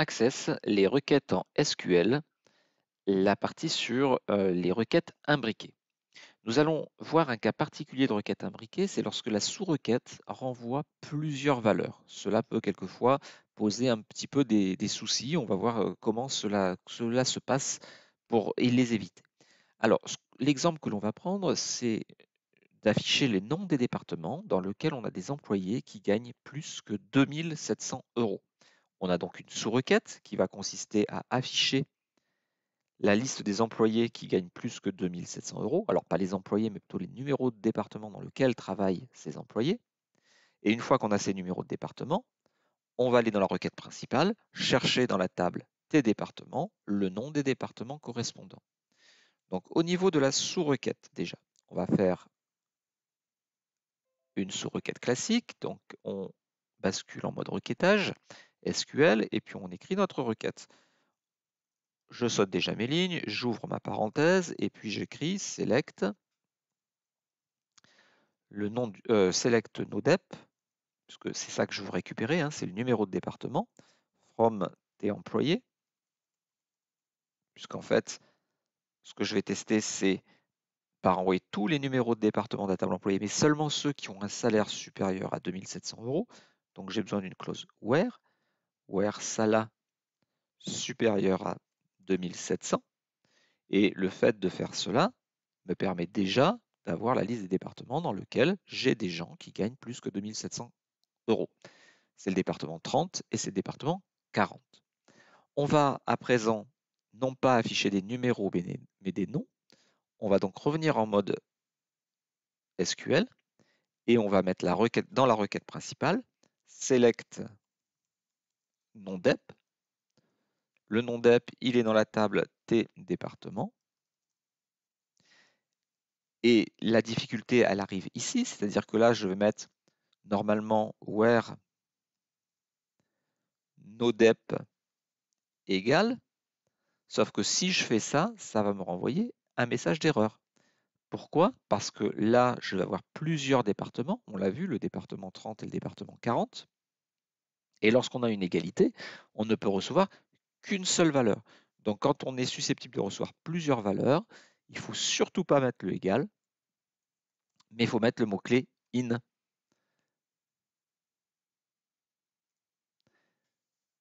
Access, les requêtes en SQL, la partie sur les requêtes imbriquées. Nous allons voir un cas particulier de requête imbriquée, c'est lorsque la sous-requête renvoie plusieurs valeurs. Cela peut quelquefois poser un petit peu des, soucis. On va voir comment cela, se passe pour, et les éviter. Alors, l'exemple que l'on va prendre, c'est d'afficher les noms des départements dans lesquels on a des employés qui gagnent plus que 2700 euros. On a donc une sous-requête qui va consister à afficher la liste des employés qui gagnent plus que 2700 euros. Alors pas les employés, mais plutôt les numéros de département dans lequel travaillent ces employés. Et une fois qu'on a ces numéros de département, on va aller dans la requête principale, chercher dans la table des départements le nom des départements correspondants. Donc au niveau de la sous-requête déjà, on va faire une sous-requête classique, donc on bascule en mode requêtage SQL et puis on écrit notre requête. Je saute déjà mes lignes, j'ouvre ma parenthèse et puis j'écris select le nom euh, select nodep puisque c'est ça que je veux récupérer, hein, c'est le numéro de département from des employés puisqu'en fait ce que je vais tester c'est par envoyer tous les numéros de département de la table employée, mais seulement ceux qui ont un salaire supérieur à 2700 euros. Donc j'ai besoin d'une clause where. Salah supérieur à 2700. Et le fait de faire cela me permet déjà d'avoir la liste des départements dans lequel j'ai des gens qui gagnent plus que 2700 euros. C'est le département 30 et c'est le département 40. On va à présent non pas afficher des numéros mais des noms. On va donc revenir en mode SQL et on va mettre la requête dans la requête principale select nom DEP. Le nom DEP, il est dans la table T département. Et la difficulté, elle arrive ici, c'est-à-dire que là, je vais mettre normalement where nodep égale, sauf que si je fais ça, ça va me renvoyer un message d'erreur. Pourquoi Parce que là, je vais avoir plusieurs départements. On l'a vu, le département 30 et le département 40. Et lorsqu'on a une égalité, on ne peut recevoir qu'une seule valeur. Donc quand on est susceptible de recevoir plusieurs valeurs, il ne faut surtout pas mettre le égal, mais il faut mettre le mot-clé in.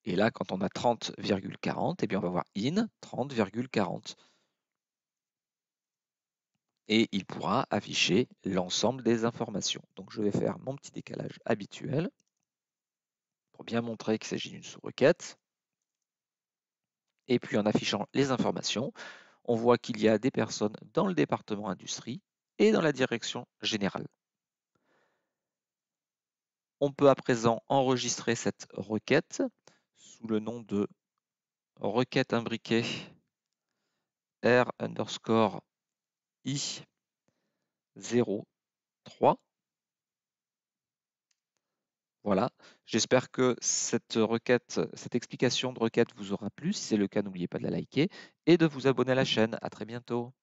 Et là, quand on a 30,40, eh bien on va avoir in 30,40. Et il pourra afficher l'ensemble des informations. Donc je vais faire mon petit décalage habituel bien montrer qu'il s'agit d'une sous-requête. Et puis en affichant les informations, on voit qu'il y a des personnes dans le département industrie et dans la direction générale. On peut à présent enregistrer cette requête sous le nom de requête imbriquée R underscore I 03 voilà, j'espère que cette requête, cette explication de requête vous aura plu. Si c'est le cas, n'oubliez pas de la liker et de vous abonner à la chaîne. À très bientôt.